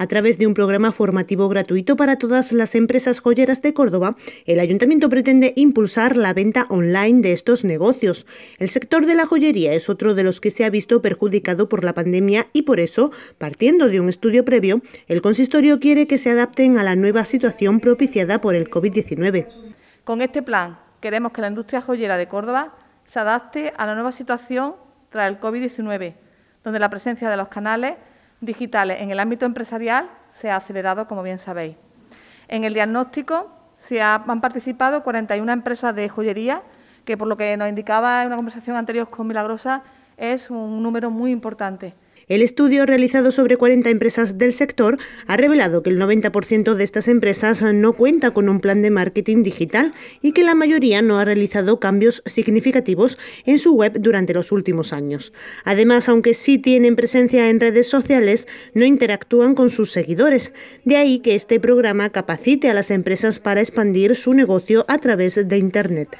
A través de un programa formativo gratuito para todas las empresas joyeras de Córdoba, el ayuntamiento pretende impulsar la venta online de estos negocios. El sector de la joyería es otro de los que se ha visto perjudicado por la pandemia y por eso, partiendo de un estudio previo, el consistorio quiere que se adapten a la nueva situación propiciada por el COVID-19. Con este plan queremos que la industria joyera de Córdoba se adapte a la nueva situación tras el COVID-19, donde la presencia de los canales digitales en el ámbito empresarial se ha acelerado, como bien sabéis. En el diagnóstico se han participado 41 empresas de joyería, que por lo que nos indicaba en una conversación anterior con Milagrosa, es un número muy importante. El estudio realizado sobre 40 empresas del sector ha revelado que el 90% de estas empresas no cuenta con un plan de marketing digital y que la mayoría no ha realizado cambios significativos en su web durante los últimos años. Además, aunque sí tienen presencia en redes sociales, no interactúan con sus seguidores. De ahí que este programa capacite a las empresas para expandir su negocio a través de Internet.